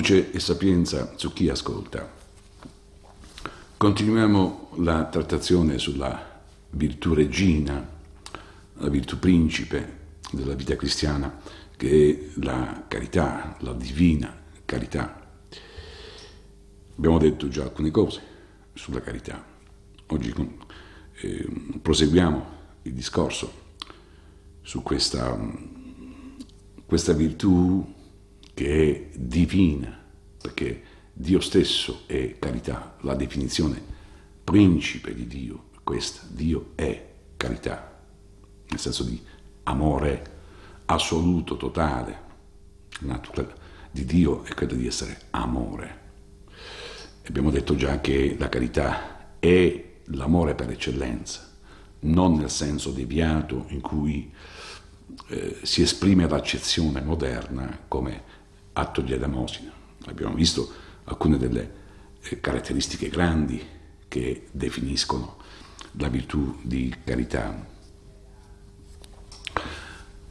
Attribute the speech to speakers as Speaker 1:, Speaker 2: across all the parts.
Speaker 1: luce e sapienza su chi ascolta. Continuiamo la trattazione sulla virtù regina, la virtù principe della vita cristiana, che è la carità, la divina carità. Abbiamo detto già alcune cose sulla carità. Oggi eh, proseguiamo il discorso su questa, questa virtù che è divina, perché Dio stesso è carità, la definizione principe di Dio è questa, Dio è carità, nel senso di amore assoluto, totale, natura di Dio è quella di essere amore. Abbiamo detto già che la carità è l'amore per eccellenza, non nel senso deviato in cui eh, si esprime l'accezione moderna come atto di Adamosina. Abbiamo visto alcune delle eh, caratteristiche grandi che definiscono la virtù di carità.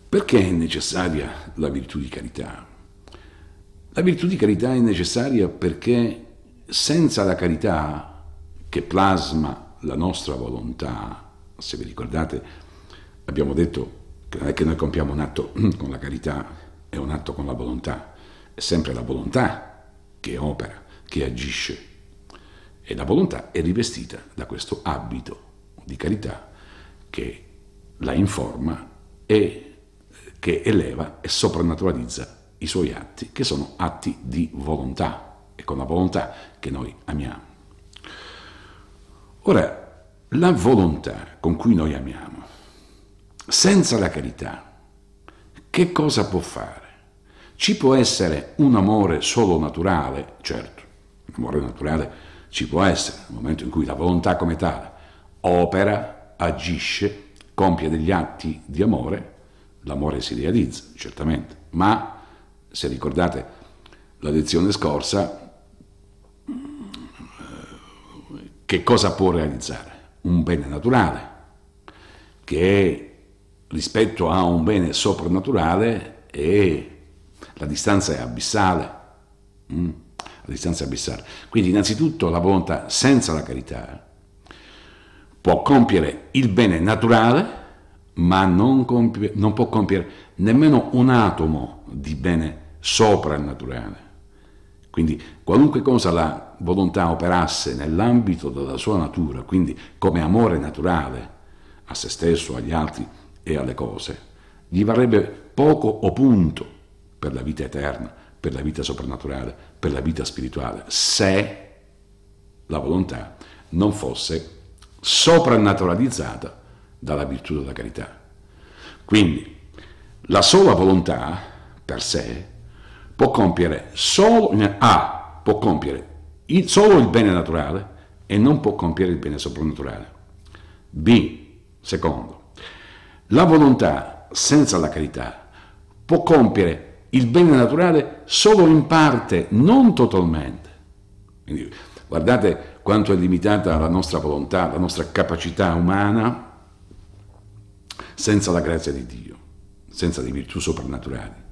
Speaker 1: Perché è necessaria la virtù di carità? La virtù di carità è necessaria perché senza la carità che plasma la nostra volontà, se vi ricordate abbiamo detto che non è che noi compiamo un atto con la carità, è un atto con la volontà, è sempre la volontà che opera, che agisce. E la volontà è rivestita da questo abito di carità che la informa e eh, che eleva e soprannaturalizza i suoi atti, che sono atti di volontà, e con la volontà che noi amiamo. Ora, la volontà con cui noi amiamo, senza la carità, che cosa può fare? Ci può essere un amore solo naturale, certo, un amore naturale ci può essere nel momento in cui la volontà come tale opera, agisce, compie degli atti di amore, l'amore si realizza, certamente, ma se ricordate la lezione scorsa, che cosa può realizzare? Un bene naturale, che rispetto a un bene soprannaturale è la distanza è abissale. Mm? La distanza è abissale. Quindi innanzitutto la volontà senza la carità può compiere il bene naturale, ma non, compie, non può compiere nemmeno un atomo di bene sopra il naturale. Quindi qualunque cosa la volontà operasse nell'ambito della sua natura, quindi come amore naturale a se stesso, agli altri e alle cose, gli varrebbe poco o punto per la vita eterna, per la vita soprannaturale, per la vita spirituale, se la volontà non fosse soprannaturalizzata dalla virtù della carità. Quindi la sola volontà per sé può compiere solo, A, può compiere il, solo il bene naturale e non può compiere il bene soprannaturale. B, secondo, la volontà senza la carità può compiere il bene naturale solo in parte, non totalmente. Quindi, guardate quanto è limitata la nostra volontà, la nostra capacità umana senza la grazia di Dio, senza le virtù soprannaturali.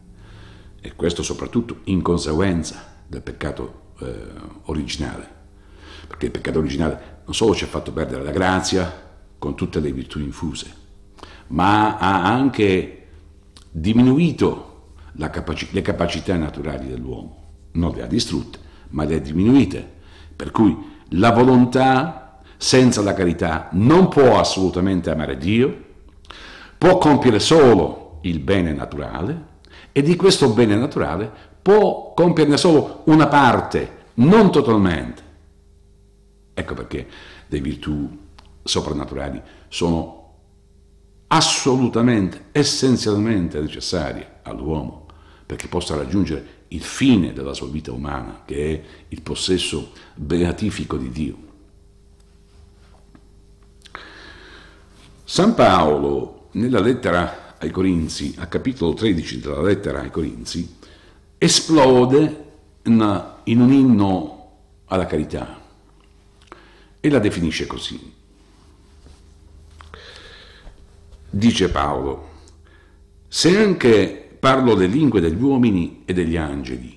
Speaker 1: E questo soprattutto in conseguenza del peccato eh, originale, perché il peccato originale non solo ci ha fatto perdere la grazia con tutte le virtù infuse, ma ha anche diminuito capaci- le capacità naturali dell'uomo, non le ha distrutte, ma le ha diminuite. Per cui la volontà senza la carità non può assolutamente amare Dio, può compiere solo il bene naturale e di questo bene naturale può compierne solo una parte, non totalmente. Ecco perché le virtù soprannaturali sono assolutamente, essenzialmente necessarie all'uomo perché possa raggiungere il fine della sua vita umana, che è il possesso beatifico di Dio. San Paolo, nella lettera ai Corinzi, a capitolo 13 della lettera ai Corinzi, esplode in, un inno alla carità e la definisce così. Dice Paolo, se anche parlo le lingue degli uomini e degli angeli.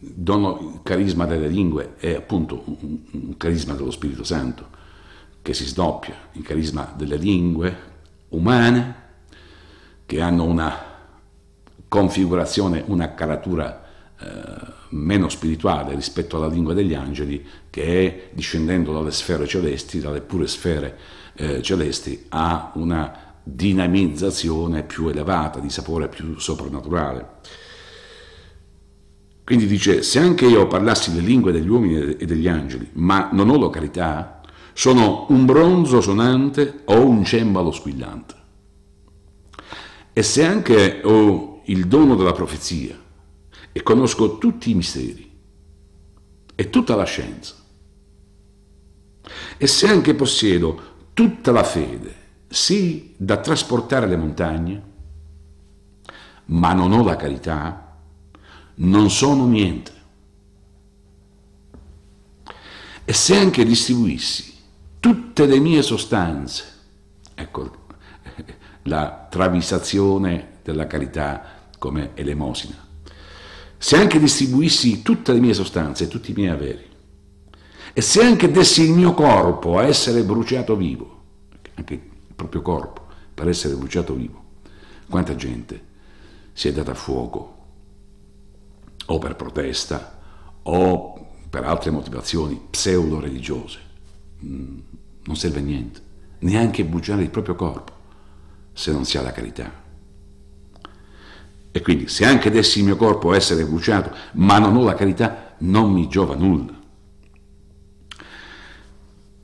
Speaker 1: Dono il carisma delle lingue è appunto un, un carisma dello Spirito Santo che si sdoppia, il carisma delle lingue umane che hanno una configurazione, una caratura eh, meno spirituale rispetto alla lingua degli angeli che è, discendendo dalle sfere celesti, dalle pure sfere eh, celesti, ha una dinamizzazione più elevata, di sapore più soprannaturale. Quindi dice, se anche io parlassi le lingue degli uomini e degli angeli, ma non ho località, sono un bronzo sonante o un cembalo squillante. E se anche ho il dono della profezia e conosco tutti i misteri e tutta la scienza, e se anche possiedo tutta la fede sì da trasportare le montagne, ma non ho la carità, non sono niente. E se anche distribuissi tutte le mie sostanze, ecco la travisazione della carità come elemosina, se anche distribuissi tutte le mie sostanze, tutti i miei averi, e se anche dessi il mio corpo a essere bruciato vivo, anche proprio corpo per essere bruciato vivo. Quanta gente si è data a fuoco o per protesta o per altre motivazioni pseudo-religiose. Mm, non serve a niente, neanche bruciare il proprio corpo se non si ha la carità. E quindi se anche dessi il mio corpo a essere bruciato, ma non ho la carità, non mi giova nulla.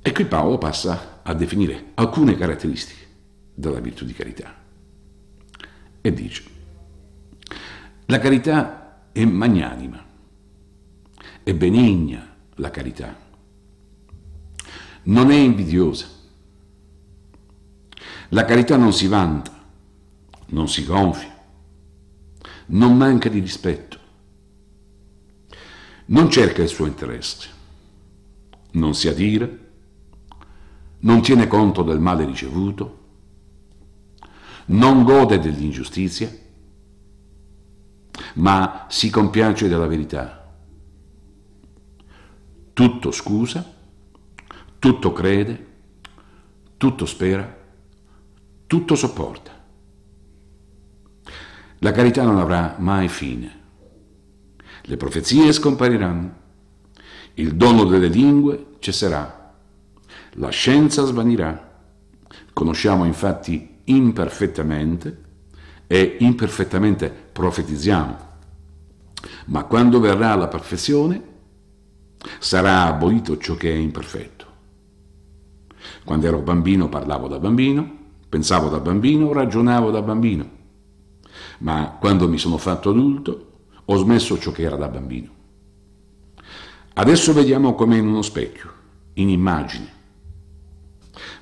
Speaker 1: E qui Paolo passa a definire alcune caratteristiche della virtù di carità. E dice, la carità è magnanima, è benigna la carità, non è invidiosa, la carità non si vanta, non si gonfia, non manca di rispetto, non cerca il suo interesse, non si adira, non tiene conto del male ricevuto, non gode dell'ingiustizia, ma si compiace della verità. Tutto scusa, tutto crede, tutto spera, tutto sopporta. La carità non avrà mai fine. Le profezie scompariranno, il dono delle lingue cesserà la scienza svanirà. Conosciamo infatti imperfettamente e imperfettamente profetizziamo. Ma quando verrà la perfezione, sarà abolito ciò che è imperfetto. Quando ero bambino parlavo da bambino, pensavo da bambino, ragionavo da bambino. Ma quando mi sono fatto adulto, ho smesso ciò che era da bambino. Adesso vediamo come in uno specchio, in immagine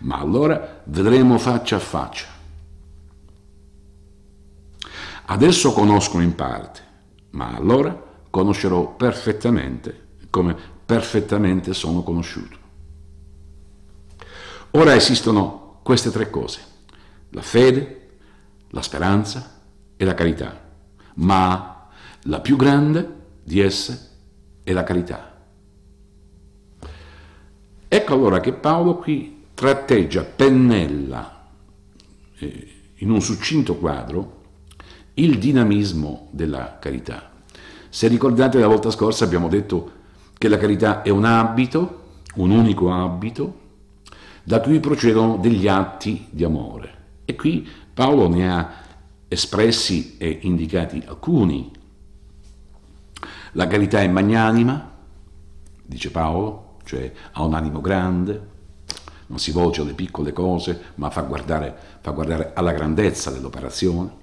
Speaker 1: ma allora vedremo faccia a faccia. Adesso conosco in parte, ma allora conoscerò perfettamente come perfettamente sono conosciuto. Ora esistono queste tre cose, la fede, la speranza e la carità, ma la più grande di esse è la carità. Ecco allora che Paolo qui tratteggia, pennella eh, in un succinto quadro il dinamismo della carità. Se ricordate la volta scorsa abbiamo detto che la carità è un abito, un unico abito, da cui procedono degli atti di amore. E qui Paolo ne ha espressi e indicati alcuni. La carità è magnanima, dice Paolo, cioè ha un animo grande, non si voce alle piccole cose, ma fa guardare, fa guardare alla grandezza dell'operazione.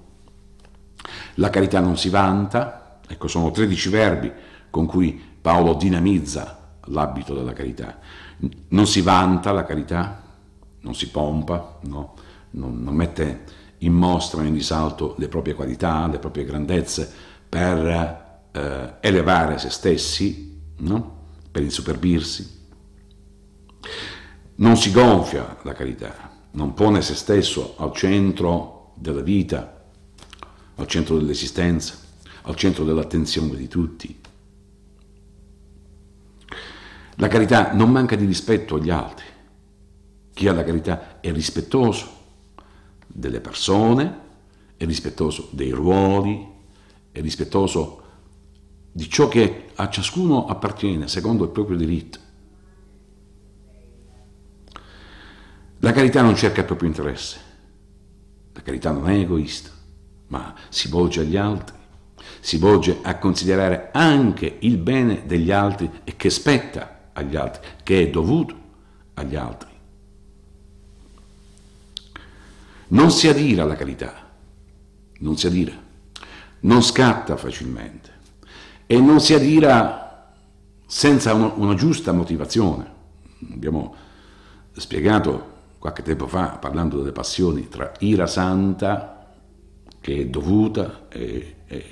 Speaker 1: La carità non si vanta, ecco sono 13 verbi con cui Paolo dinamizza l'abito della carità. Non si vanta la carità, non si pompa, no? non, non mette in mostra, in risalto le proprie qualità, le proprie grandezze per eh, elevare se stessi, no? per insuperbirsi. Non si gonfia la carità, non pone se stesso al centro della vita, al centro dell'esistenza, al centro dell'attenzione di tutti. La carità non manca di rispetto agli altri. Chi ha la carità è rispettoso delle persone, è rispettoso dei ruoli, è rispettoso di ciò che a ciascuno appartiene secondo il proprio diritto. La carità non cerca il proprio interesse, la carità non è egoista, ma si volge agli altri, si volge a considerare anche il bene degli altri e che spetta agli altri, che è dovuto agli altri. Non si adira alla carità, non si adira, non scatta facilmente e non si adira senza una, una giusta motivazione. Abbiamo spiegato qualche tempo fa parlando delle passioni tra ira santa, che è dovuta, e, e,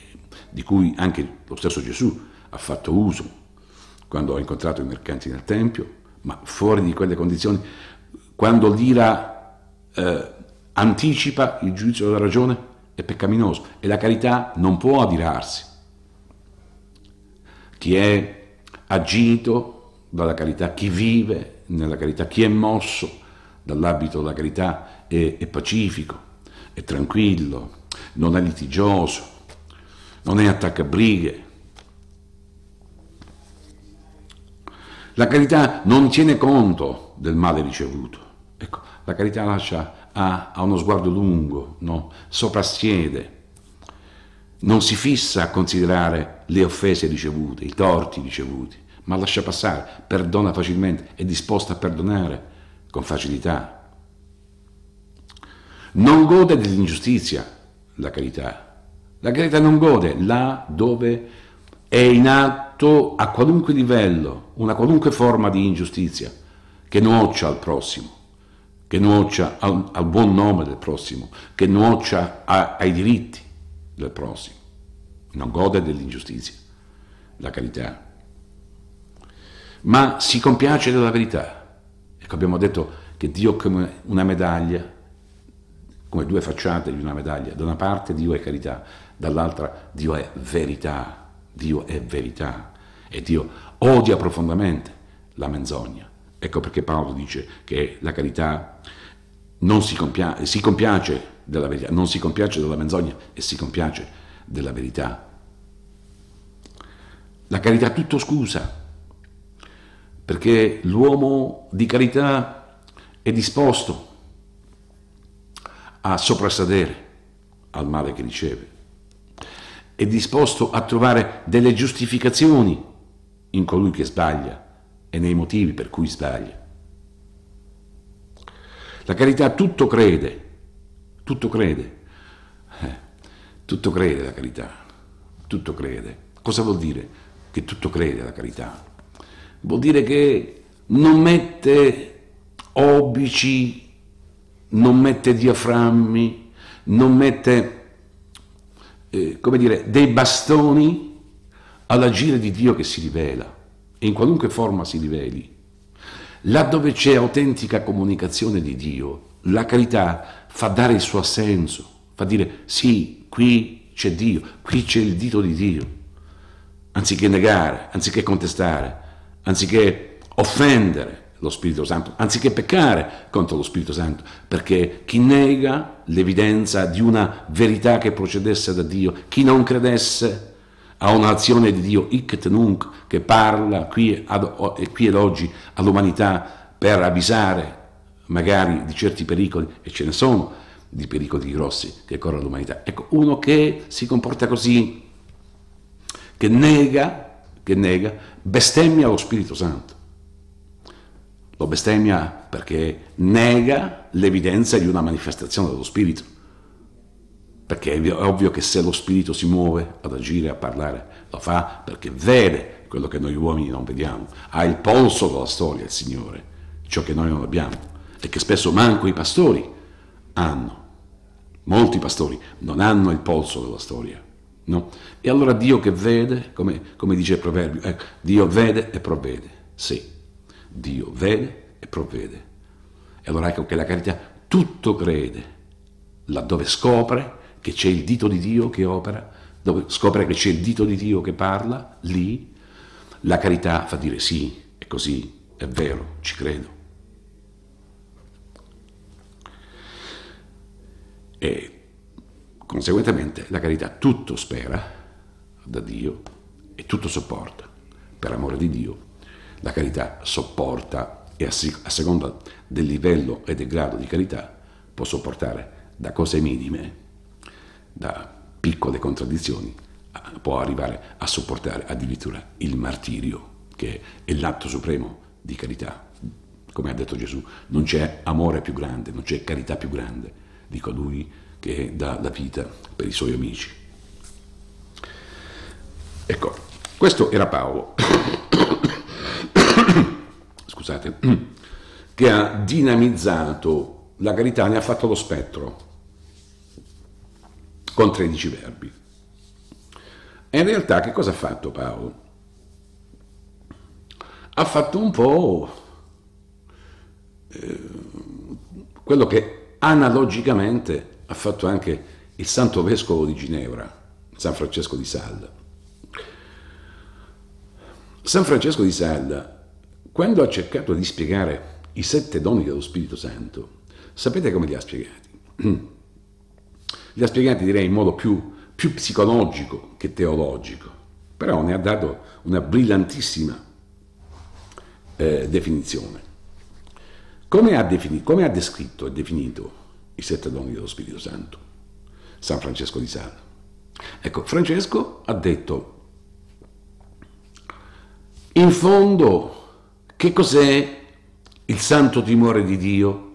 Speaker 1: di cui anche lo stesso Gesù ha fatto uso quando ha incontrato i mercanti nel Tempio, ma fuori di quelle condizioni, quando l'ira eh, anticipa il giudizio della ragione, è peccaminoso e la carità non può adirarsi. Chi è agito dalla carità, chi vive nella carità, chi è mosso dall'abito la carità è, è pacifico, è tranquillo, non è litigioso, non è attaccabrighe. La carità non tiene conto del male ricevuto. Ecco, la carità lascia a, a uno sguardo lungo, no? soprassiede, non si fissa a considerare le offese ricevute, i torti ricevuti, ma lascia passare, perdona facilmente, è disposta a perdonare, con facilità. Non gode dell'ingiustizia la carità. La carità non gode là dove è in atto a qualunque livello una qualunque forma di ingiustizia che nuoccia al prossimo che nuoccia al, al, buon nome del prossimo, che nuoccia a, ai diritti del prossimo, non gode dell'ingiustizia, la carità, ma si compiace della verità. Ecco, abbiamo detto che Dio è come una medaglia, come due facciate di una medaglia. Da una parte Dio è carità, dall'altra Dio è verità, Dio è verità. E Dio odia profondamente la menzogna. Ecco perché Paolo dice che la carità non si, compia- si compiace della verità, non si compiace della menzogna e si compiace della verità. La carità tutto scusa, perché l'uomo di carità è disposto a soprassadere al male che riceve, è disposto a trovare delle giustificazioni in colui che sbaglia e nei motivi per cui sbaglia. La carità tutto crede, tutto crede, eh, tutto crede la carità, tutto crede. Cosa vuol dire che tutto crede la carità? vuol dire che non mette obici, non mette diaframmi, non mette, eh, come dire, dei bastoni all'agire di Dio che si rivela, in qualunque forma si riveli. Là dove c'è autentica comunicazione di Dio, la carità fa dare il suo assenso, fa dire sì, qui c'è Dio, qui c'è il dito di Dio, anziché negare, anziché contestare anziché offendere lo Spirito Santo, anziché peccare contro lo Spirito Santo, perché chi nega l'evidenza di una verità che procedesse da Dio, chi non credesse a un'azione di Dio, ictet nunc, che parla qui, ad, qui ed oggi all'umanità per avvisare magari di certi pericoli, e ce ne sono di pericoli grossi che corre l'umanità. Ecco, uno che si comporta così, che nega, che nega bestemmia lo Spirito Santo. Lo bestemmia perché nega l'evidenza di una manifestazione dello Spirito. Perché è ovvio che se lo Spirito si muove ad agire, a parlare, lo fa perché vede quello che noi uomini non vediamo. Ha il polso della storia il Signore, ciò che noi non abbiamo e che spesso manco i pastori hanno. Molti pastori non hanno il polso della storia No? E allora Dio che vede, come, come dice il proverbio, ecco, Dio vede e provvede, sì, Dio vede e provvede. E allora ecco che la carità tutto crede, laddove scopre che c'è il dito di Dio che opera, dove scopre che c'è il dito di Dio che parla, lì la carità fa dire sì, è così, è vero, ci credo. E Conseguentemente la carità tutto spera da Dio e tutto sopporta. Per amore di Dio, la carità sopporta e a seconda del livello e del grado di carità può sopportare da cose minime, da piccole contraddizioni, può arrivare a sopportare addirittura il martirio, che è l'atto supremo di carità. Come ha detto Gesù, non c'è amore più grande, non c'è carità più grande di colui che che dà la vita per i suoi amici. Ecco, questo era Paolo, scusate, che ha dinamizzato la carità, ne ha fatto lo spettro con 13 verbi. E in realtà che cosa ha fatto Paolo? Ha fatto un po' eh, quello che analogicamente ha fatto anche il santo vescovo di Ginevra, San Francesco di Salda. San Francesco di Salda, quando ha cercato di spiegare i sette doni dello Spirito Santo, sapete come li ha spiegati? Li ha spiegati direi in modo più, più psicologico che teologico, però ne ha dato una brillantissima eh, definizione. Come ha, defini- come ha descritto e definito i sette doni dello Spirito Santo, San Francesco di Sala. Ecco, Francesco ha detto, in fondo, che cos'è il santo timore di Dio?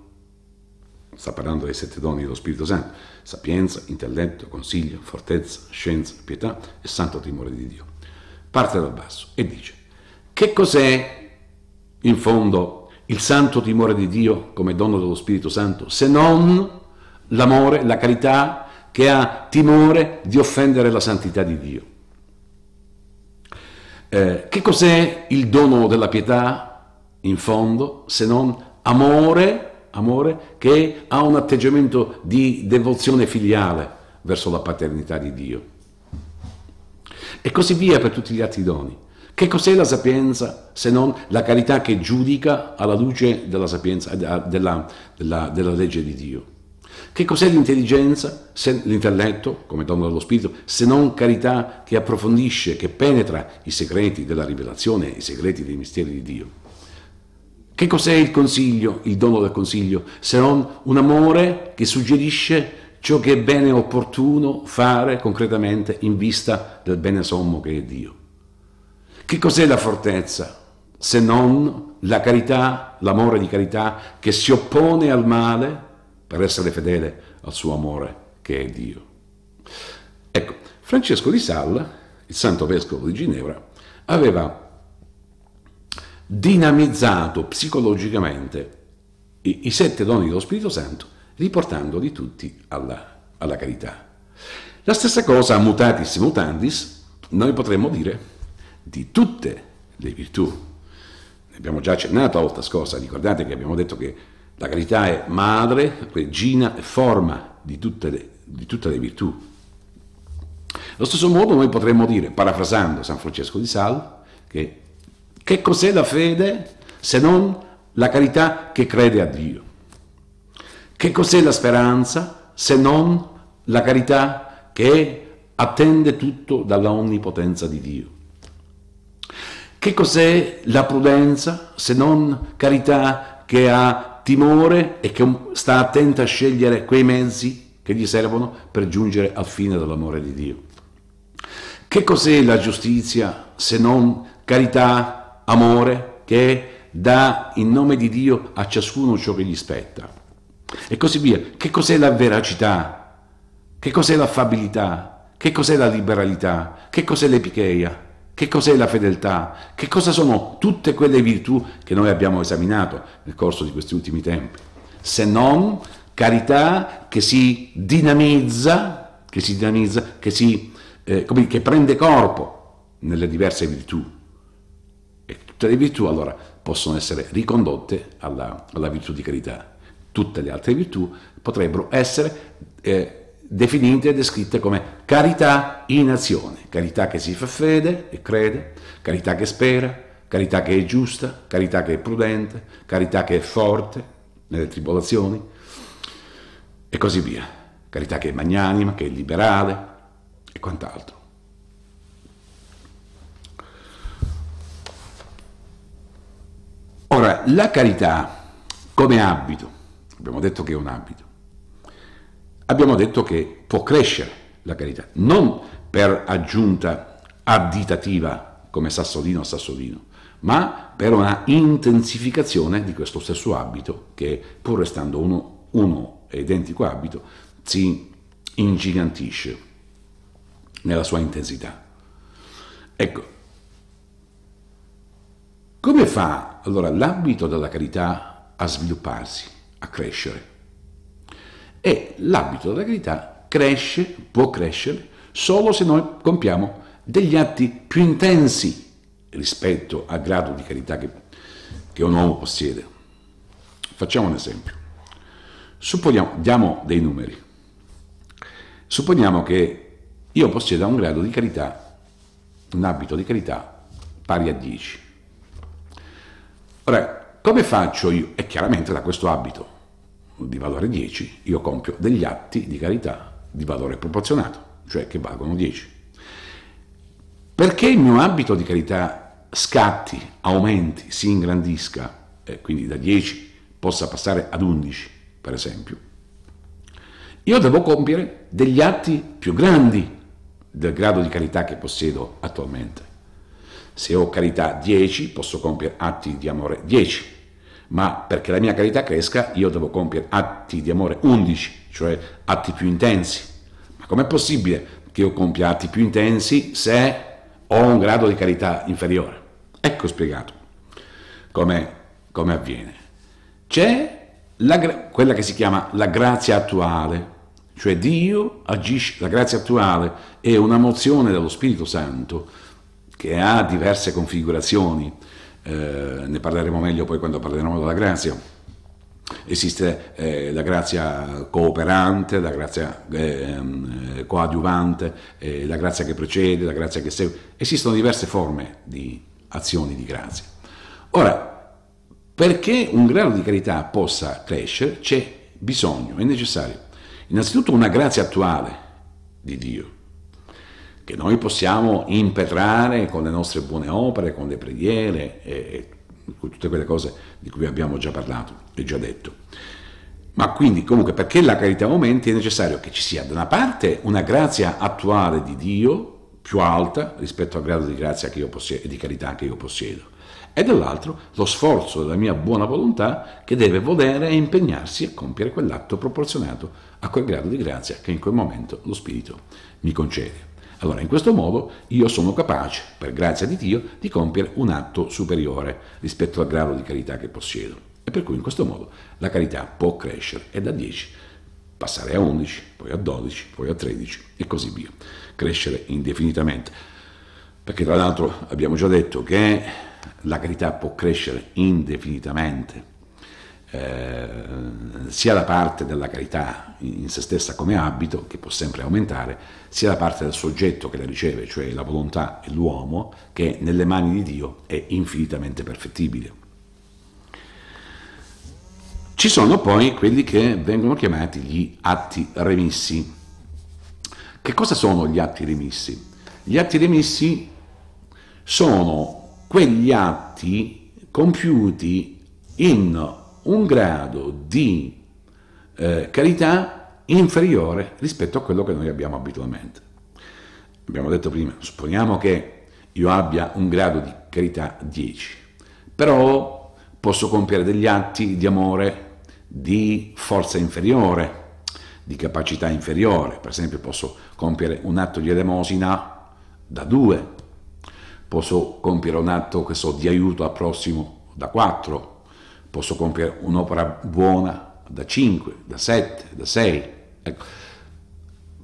Speaker 1: Sta parlando dei sette doni dello Spirito Santo, sapienza, intelletto, consiglio, fortezza, scienza, pietà e santo timore di Dio. Parte dal basso e dice, che cos'è in fondo il santo timore di Dio come dono dello Spirito Santo, se non l'amore, la carità che ha timore di offendere la santità di Dio. Eh, che cos'è il dono della pietà, in fondo, se non amore, amore che ha un atteggiamento di devozione filiale verso la paternità di Dio? E così via per tutti gli altri doni. Che cos'è la sapienza se non la carità che giudica alla luce della, sapienza, eh, della, della, della legge di Dio? Che cos'è l'intelligenza, se, l'intelletto, come dono dello spirito, se non carità che approfondisce, che penetra i segreti della rivelazione, i segreti dei misteri di Dio? Che cos'è il consiglio, il dono del consiglio, se non un amore che suggerisce ciò che è bene e opportuno fare concretamente in vista del bene sommo che è Dio? Che cos'è la fortezza se non la carità, l'amore di carità che si oppone al male per essere fedele al suo amore che è Dio? Ecco, Francesco di Salla, il santo vescovo di Ginevra, aveva dinamizzato psicologicamente i, i sette doni dello Spirito Santo riportandoli tutti alla, alla carità. La stessa cosa, mutatis mutandis, noi potremmo dire di tutte le virtù. Ne abbiamo già accennato la volta scorsa, ricordate che abbiamo detto che la carità è madre, regina e forma di tutte le, di tutte le virtù. Allo stesso modo noi potremmo dire, parafrasando San Francesco di Sal, che che cos'è la fede se non la carità che crede a Dio? Che cos'è la speranza se non la carità che attende tutto dalla onnipotenza di Dio? Che cos'è la prudenza se non carità che ha timore e che sta attenta a scegliere quei mezzi che gli servono per giungere al fine dell'amore di Dio? Che cos'è la giustizia se non carità, amore che dà in nome di Dio a ciascuno ciò che gli spetta? E così via. Che cos'è la veracità? Che cos'è l'affabilità? Che cos'è la liberalità? Che cos'è l'epicheia? Che cos'è la fedeltà? Che cosa sono tutte quelle virtù che noi abbiamo esaminato nel corso di questi ultimi tempi? Se non carità che si dinamizza, che si dinamizza, che, si, eh, come, che prende corpo nelle diverse virtù. E tutte le virtù allora possono essere ricondotte alla, alla virtù di carità. Tutte le altre virtù potrebbero essere eh, definite e descritte come carità in azione, carità che si fa fede e crede, carità che spera, carità che è giusta, carità che è prudente, carità che è forte nelle tribolazioni e così via, carità che è magnanima, che è liberale e quant'altro. Ora, la carità come abito, abbiamo detto che è un abito, abbiamo detto che può crescere la carità, non per aggiunta additativa come sassolino a sassolino, ma per una intensificazione di questo stesso abito che pur restando uno, uno identico abito si ingigantisce nella sua intensità. Ecco, come fa allora l'abito della carità a svilupparsi, a crescere? e l'abito della carità cresce, può crescere, solo se noi compiamo degli atti più intensi rispetto al grado di carità che, che un uomo possiede. Facciamo un esempio. Supponiamo, diamo dei numeri. Supponiamo che io possieda un grado di carità, un abito di carità pari a 10. Ora, come faccio io? E chiaramente da questo abito di valore 10, io compio degli atti di carità di valore proporzionato, cioè che valgono 10. Perché il mio abito di carità scatti, aumenti, si ingrandisca, eh, quindi da 10 possa passare ad 11, per esempio, io devo compiere degli atti più grandi del grado di carità che possiedo attualmente. Se ho carità 10, posso compiere atti di amore 10, ma perché la mia carità cresca io devo compiere atti di amore 11, cioè atti più intensi. Ma com'è possibile che io compia atti più intensi se ho un grado di carità inferiore? Ecco spiegato come, come avviene. C'è la, quella che si chiama la grazia attuale, cioè Dio agisce, la grazia attuale è una mozione dello Spirito Santo che ha diverse configurazioni eh, ne parleremo meglio poi quando parleremo della grazia. Esiste eh, la grazia cooperante, la grazia ehm, eh, coadiuvante, eh, la grazia che precede, la grazia che segue. Esistono diverse forme di azioni di grazia. Ora, perché un grado di carità possa crescere c'è bisogno, è necessario. Innanzitutto una grazia attuale di Dio, che noi possiamo impetrare con le nostre buone opere, con le preghiere e, e con tutte quelle cose di cui abbiamo già parlato e già detto. Ma quindi comunque perché la carità aumenti è necessario che ci sia da una parte una grazia attuale di Dio più alta rispetto al grado di grazia che io possiedo e di carità che io possiedo e dall'altro lo sforzo della mia buona volontà che deve volere e impegnarsi a compiere quell'atto proporzionato a quel grado di grazia che in quel momento lo Spirito mi concede. Allora in questo modo io sono capace, per grazia di Dio, di compiere un atto superiore rispetto al grado di carità che possiedo. E per cui in questo modo la carità può crescere e da 10 passare a 11, poi a 12, poi a 13 e così via. Crescere indefinitamente. Perché tra l'altro abbiamo già detto che la carità può crescere indefinitamente eh, sia da parte della carità in se stessa come abito, che può sempre aumentare, sia da parte del soggetto che la riceve, cioè la volontà e l'uomo, che nelle mani di Dio è infinitamente perfettibile. Ci sono poi quelli che vengono chiamati gli atti remissi. Che cosa sono gli atti remissi? Gli atti remissi sono quegli atti compiuti in un grado di eh, carità inferiore rispetto a quello che noi abbiamo abitualmente. Abbiamo detto prima, supponiamo che io abbia un grado di carità 10, però posso compiere degli atti di amore di forza inferiore, di capacità inferiore, per esempio posso compiere un atto di elemosina da 2, posso compiere un atto che so di aiuto al prossimo da 4, posso compiere un'opera buona da 5, da 7, da 6. Ecco.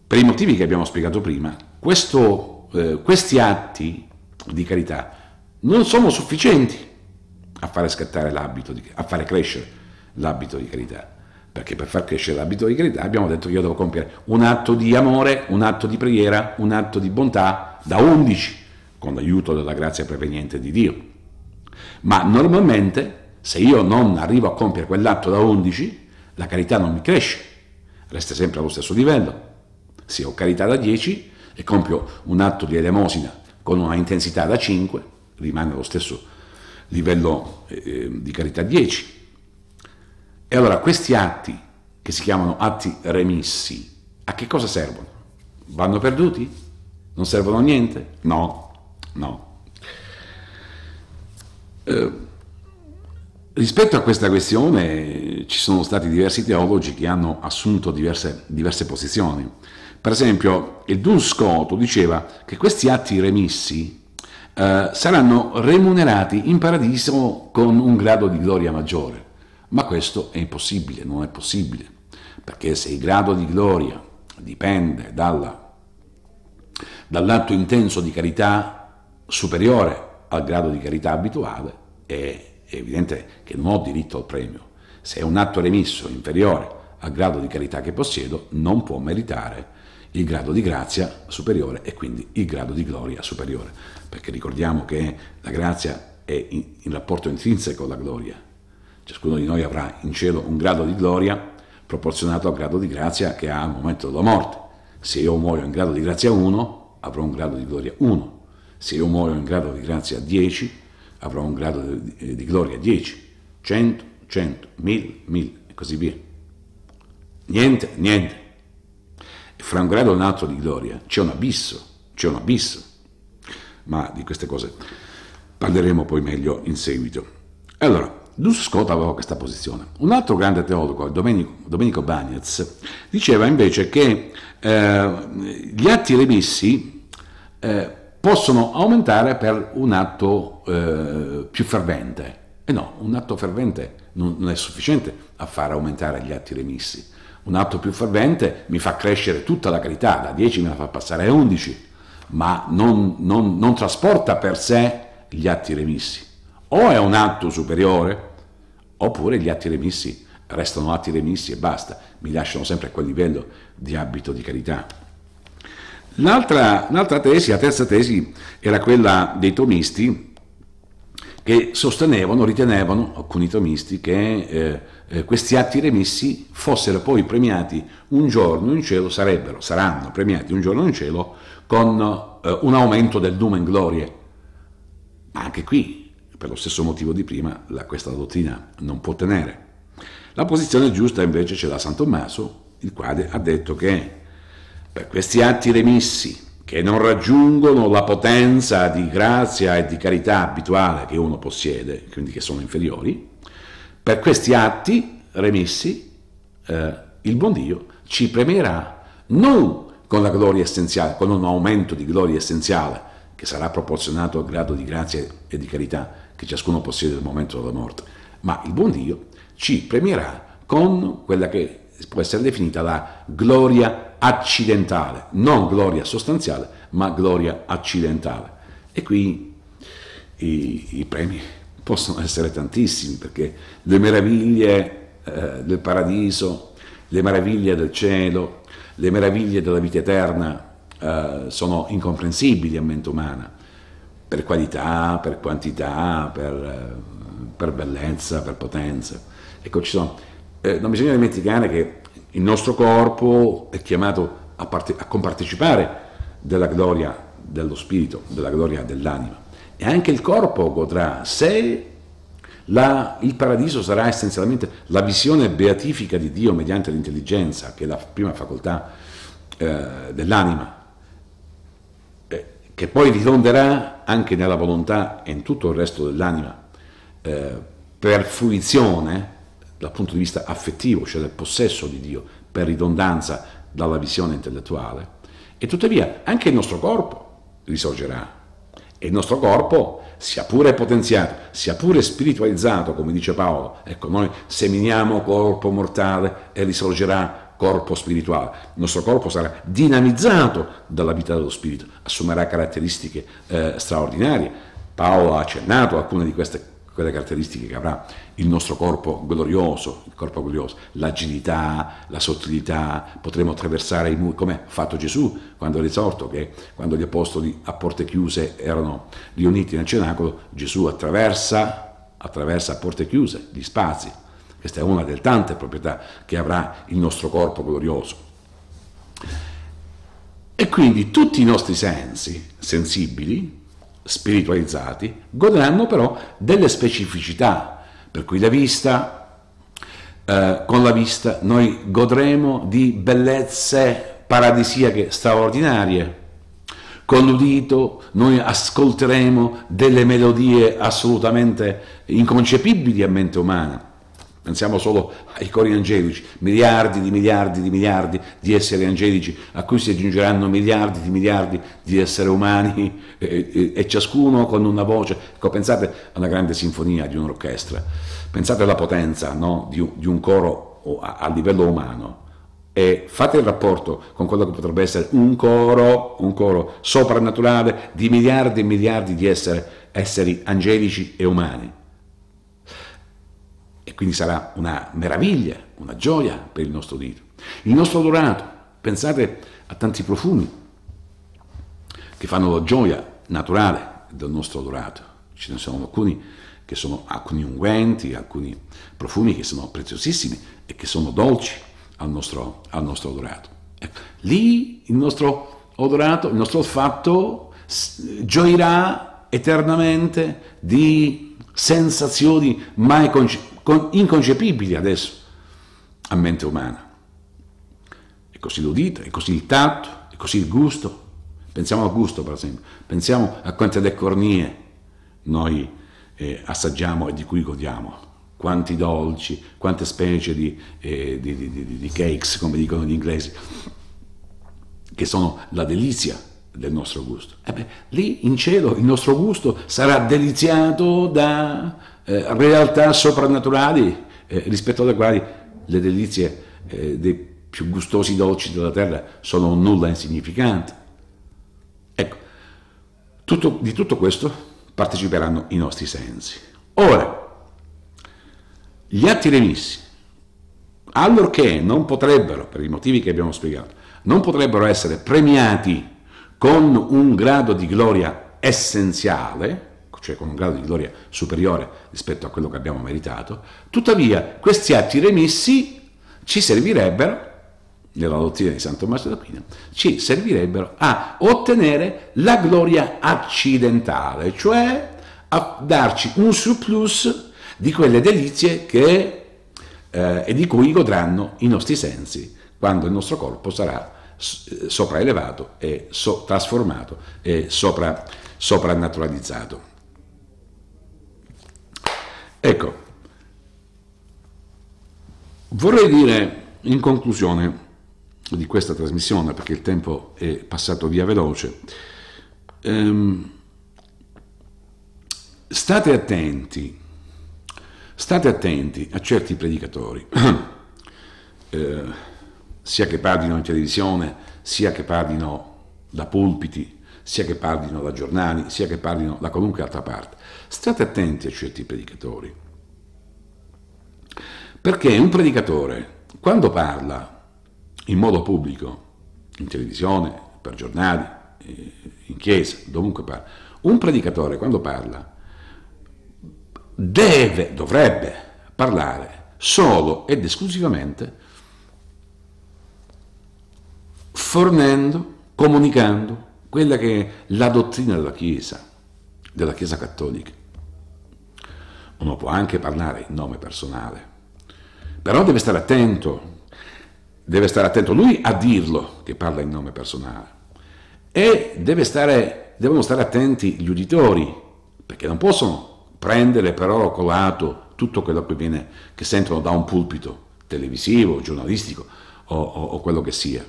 Speaker 1: Per i motivi che abbiamo spiegato prima, questo, eh, questi atti di carità non sono sufficienti a fare scattare l'abito, di, a fare crescere l'abito di carità perché per far crescere l'abito di carità abbiamo detto che io devo compiere un atto di amore, un atto di preghiera, un atto di bontà da 11 con l'aiuto della grazia preveniente di Dio. Ma normalmente se io non arrivo a compiere quell'atto da 11, la carità non mi cresce, resta sempre allo stesso livello. Se ho carità da 10 e compio un atto di elemosina con una intensità da 5, rimane allo stesso livello eh, eh di carità 10. E allora questi atti, che si chiamano atti remissi, a che cosa servono? Vanno perduti? Non servono a niente? No, no. Eh, Rispetto a questa questione ci sono stati diversi teologi che hanno assunto diverse, diverse posizioni. Per esempio, il Dun Scoto diceva che questi atti remissi eh, saranno remunerati in paradiso con un grado di gloria maggiore. Ma questo è impossibile, non è possibile, perché se il grado di gloria dipende dalla, dall'atto intenso di carità superiore al grado di carità abituale, è è evidente che non ho diritto al premio. Se è un atto remisso inferiore al grado di carità che possiedo, non può meritare il grado di grazia superiore e quindi il grado di gloria superiore. Perché ricordiamo che la grazia è in, in rapporto intrinseco alla gloria. Ciascuno di noi avrà in cielo un grado di gloria proporzionato al grado di grazia che ha al momento della morte. Se io muoio in grado di grazia 1, avrò un grado di gloria 1. Se io muoio in grado di grazia 10, avrò un grado di, eh, di gloria, 10, 100, 100, 1000, 1000 e così via. Niente, niente. E fra un grado e un altro di gloria c'è un abisso, c'è un abisso. Ma di queste cose parleremo poi meglio in seguito. Allora, Dus Scott aveva questa posizione. Un altro grande teologo, Domenico, Domenico Bagnez, diceva invece che eh, gli atti remessi eh, possono aumentare per un atto eh, più fervente. E no, un atto fervente non, non, è sufficiente a far aumentare gli atti remissi. Un atto più fervente mi fa crescere tutta la carità, da 10 me la fa passare a 11, ma non, non, non trasporta per sé gli atti remissi. O è un atto superiore, oppure gli atti remissi restano atti remissi e basta, mi lasciano sempre a quel livello di abito di carità. L'altra, l'altra tesi, la terza tesi, era quella dei tomisti che sostenevano, ritenevano, alcuni tomisti, che eh, eh questi atti remissi fossero poi premiati un giorno in cielo, sarebbero, saranno premiati un giorno in cielo con eh, un aumento del numen glorie. Ma anche qui, per lo stesso motivo di prima, la, questa dottrina non può tenere. La posizione giusta invece ce l'ha San Tommaso, il quale ha detto che per questi atti remissi, che non raggiungono la potenza di grazia e di carità abituale che uno possiede, quindi che sono inferiori, per questi atti remissi eh, il buon Dio ci premierà non con la gloria essenziale, con un aumento di gloria essenziale che sarà proporzionato al grado di grazia e di carità che ciascuno possiede nel momento della morte, ma il buon Dio ci premierà con quella che può essere definita la gloria accidentale, non gloria sostanziale, ma gloria accidentale. E qui i, i premi possono essere tantissimi, perché le meraviglie eh, del paradiso, le meraviglie del cielo, le meraviglie della vita eterna eh, sono incomprensibili a mente umana, per qualità, per quantità, per, eh, per bellezza, per potenza. Ecco, ci sono eh, non bisogna dimenticare che il nostro corpo è chiamato a, parte, a compartecipare della gloria dello spirito, della gloria dell'anima. E anche il corpo godrà se la, il paradiso sarà essenzialmente la visione beatifica di Dio mediante l'intelligenza, che è la prima facoltà eh, dell'anima, eh, che poi ritonderà anche nella volontà e in tutto il resto dell'anima eh, per fruizione dal punto di vista affettivo, cioè del possesso di Dio, per ridondanza dalla visione intellettuale, e tuttavia anche il nostro corpo risorgerà. E il nostro corpo, sia pure potenziato, sia pure spiritualizzato, come dice Paolo, ecco, noi seminiamo corpo mortale e risorgerà corpo spirituale. Il nostro corpo sarà dinamizzato dalla vita dello spirito, assumerà caratteristiche eh, straordinarie. Paolo ha accennato alcune di queste quelle caratteristiche che avrà il nostro corpo glorioso, il corpo glorioso, l'agilità, la sottilità, potremo attraversare i muri, come ha fatto Gesù quando è risorto, che quando gli apostoli a porte chiuse erano riuniti nel cenacolo, Gesù attraversa, attraversa a porte chiuse gli spazi. Questa è una delle tante proprietà che avrà il nostro corpo glorioso. E quindi tutti i nostri sensi sensibili, spiritualizzati, godranno però delle specificità, per cui la vista, eh, con la vista noi godremo di bellezze paradisiache straordinarie, con l'udito noi ascolteremo delle melodie assolutamente inconcepibili a mente umana, Pensiamo solo ai cori angelici, miliardi di miliardi di miliardi di esseri angelici, a cui si aggiungeranno miliardi di miliardi di esseri umani e, e, e ciascuno con una voce. Ecco, pensate alla grande sinfonia di un'orchestra, pensate alla potenza no, di, di, un coro a, a, livello umano e fate il rapporto con quello che potrebbe essere un coro, un coro soprannaturale di miliardi e miliardi di esseri, esseri angelici e umani. Quindi sarà una meraviglia, una gioia per il nostro Dio. Il nostro adorato, pensate a tanti profumi che fanno la gioia naturale del nostro adorato. Ce ne sono alcuni che sono alcuni unguenti, alcuni profumi che sono preziosissimi e che sono dolci al nostro, al nostro adorato. Ecco, lì il nostro odorato, il nostro olfatto gioirà eternamente di sensazioni mai inconcepibili adesso a mente umana. È così l'udito, è così il tatto, è così il gusto. Pensiamo al gusto, per esempio, pensiamo a quante decornie noi eh, assaggiamo e di cui godiamo quanti dolci, quante specie di, eh, di, di, di, cakes, come dicono gli inglesi, che sono la delizia del nostro gusto. Eh beh, lì in cielo il nostro gusto sarà deliziato da eh, realtà soprannaturali eh, rispetto alle quali le delizie eh, dei più gustosi dolci della terra sono nulla insignificanti. Ecco, tutto, di tutto questo parteciperanno i nostri sensi. Ora, gli atti remissi, allorché non potrebbero, per i motivi che abbiamo spiegato, non potrebbero essere premiati con un grado di gloria essenziale, cioè con un grado di gloria superiore rispetto a quello che abbiamo meritato, tuttavia questi atti remissi ci servirebbero, nella dottrina di San Tommaso d'Aquino, ci servirebbero a ottenere la gloria accidentale, cioè a darci un surplus di quelle delizie che, eh, e di cui godranno i nostri sensi quando il nostro corpo sarà sopraelevato e so, trasformato e sopra, soprannaturalizzato. Ecco, vorrei dire in conclusione di questa trasmissione, perché il tempo è passato via veloce, ehm, state attenti, state attenti a certi predicatori. eh, sia che parlino in televisione, sia che parlino da pulpiti, sia che parlino da giornali, sia che parlino da qualunque altra parte. State attenti a certi predicatori, perché un predicatore, quando parla in modo pubblico, in televisione, per giornali, eh, in chiesa, dovunque parla, un predicatore quando parla deve, dovrebbe parlare solo ed esclusivamente fornendo, comunicando quella che è la dottrina della Chiesa, della Chiesa cattolica. Uno può anche parlare in nome personale, però deve stare attento, deve stare attento lui a dirlo che parla in nome personale e deve stare, devono stare attenti gli uditori, perché non possono prendere per oro colato tutto quello che, viene, che sentono da un pulpito televisivo, giornalistico o, o, o quello che sia.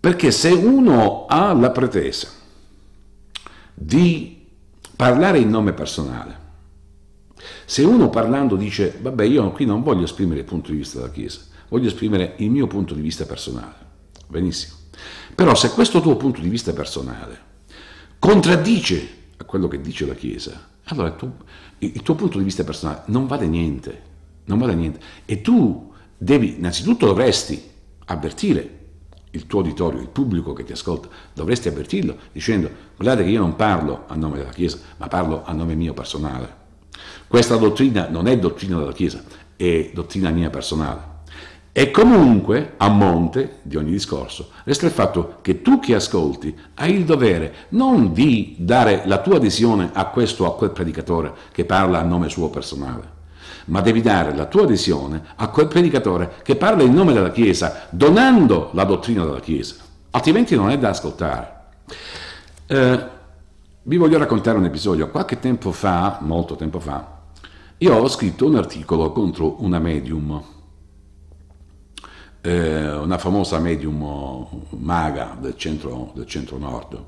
Speaker 1: Perché se uno ha la pretesa di parlare in nome personale, se uno parlando dice vabbè io qui non voglio esprimere il punto di vista della Chiesa, voglio esprimere il mio punto di vista personale, benissimo. Però se questo tuo punto di vista personale contraddice a quello che dice la Chiesa, allora il tuo, il tuo punto di vista personale non vale niente, non vale niente. E tu devi, innanzitutto dovresti avvertire il tuo auditorio, il pubblico che ti ascolta, dovresti avvertirlo dicendo guardate che io non parlo a nome della Chiesa, ma parlo a nome mio personale. Questa dottrina non è dottrina della Chiesa, è dottrina mia personale. E comunque, a monte di ogni discorso, resta il fatto che tu che ascolti hai il dovere non di dare la tua adesione a questo o a quel predicatore che parla a nome suo personale, ma devi dare la tua adesione a quel predicatore che parla in nome della Chiesa, donando la dottrina della Chiesa, altrimenti non è da ascoltare. Eh, vi voglio raccontare un episodio. Qualche tempo fa, molto tempo fa, io ho scritto un articolo contro una medium, eh, una famosa medium maga del centro, del centro nord,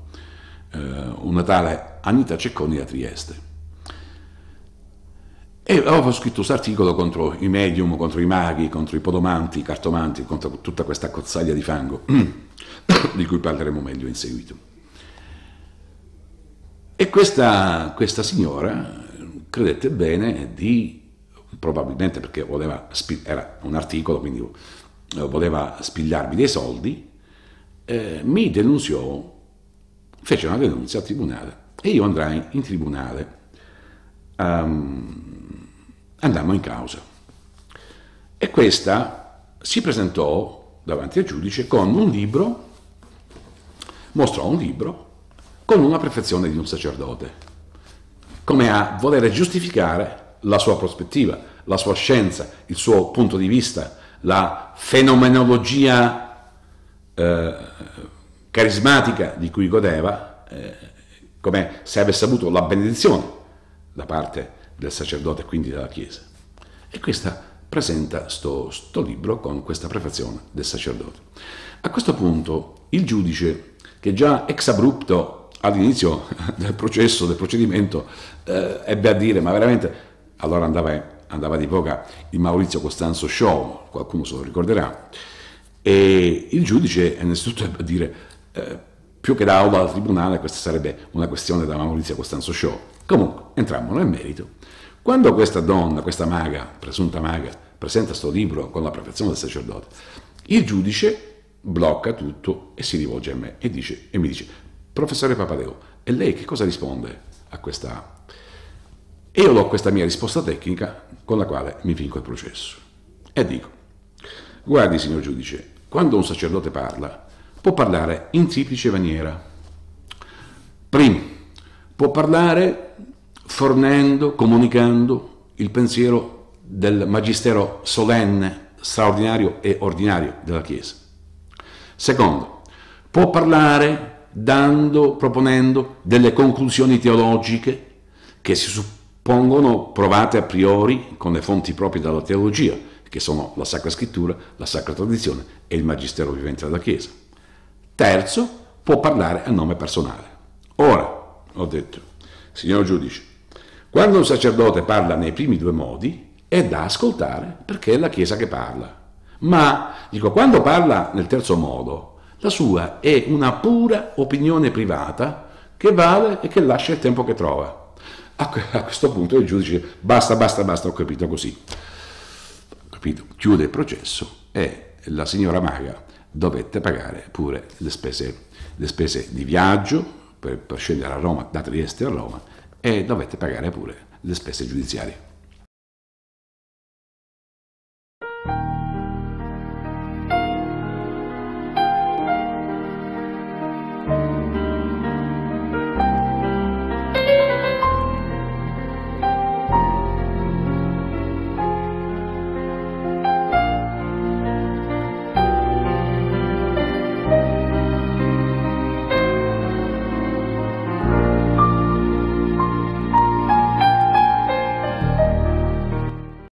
Speaker 1: eh, una tale Anita Cecconi a Trieste. E avevo scritto questo articolo contro i medium, contro i maghi, contro i podomanti, i cartomanti, contro tutta questa cozzaglia di fango, mm, di cui parleremo meglio in seguito. E questa, questa signora credette bene di, probabilmente perché voleva, era un articolo, quindi eh, voleva spigliarmi dei soldi, eh, mi denunziò, fece una denuncia al tribunale e io andrai in tribunale. Um, andammo in causa. E questa si presentò davanti al giudice con un libro, mostrò un libro con una perfezione di un sacerdote, come a voler giustificare la sua prospettiva, la sua scienza, il suo punto di vista, la fenomenologia eh, carismatica di cui godeva, eh, come se avesse avuto la benedizione da parte del sacerdote e quindi della Chiesa. E questa presenta questo libro con questa prefazione del sacerdote. A questo punto il giudice, che già ex abrupto all'inizio del processo, del procedimento, eh, ebbe a dire, ma veramente, allora andava, andava di poca il Maurizio Costanzo Show, qualcuno se lo ricorderà, e il giudice innanzitutto ebbe a dire, eh, più che da aula al tribunale, questa sarebbe una questione da Maurizio Costanzo Show Comunque, entrammo nel merito. Quando questa donna, questa maga, presunta maga, presenta sto libro con la perfezione del sacerdote, il giudice blocca tutto e si rivolge a me e, dice, e mi dice, professore Papadeo, e lei che cosa risponde a questa... E io do questa mia risposta tecnica con la quale mi vinco il processo. E dico, guardi signor giudice, quando un sacerdote parla, può parlare in triplice maniera. Primo, può parlare fornendo, comunicando il pensiero del magistero solenne, straordinario e ordinario della Chiesa. Secondo, può parlare dando, proponendo delle conclusioni teologiche che si suppongono provate a priori con le fonti proprie della teologia, che sono la Sacra Scrittura, la Sacra Tradizione e il Magistero vivente della Chiesa. Terzo, può parlare a nome personale. Ora, ho detto, signor giudice, quando un sacerdote parla nei primi due modi è da ascoltare perché è la Chiesa che parla. Ma, dico, quando parla nel terzo modo, la sua è una pura opinione privata che vale e che lascia il tempo che trova. A, questo punto il giudice dice basta, basta, basta, ho capito così. Ho capito, chiude il processo e la signora Maga dovette pagare pure le spese, le spese di viaggio, per, per scendere a Roma, da Trieste a Roma, e dovette pagare pure le spese giudiziarie.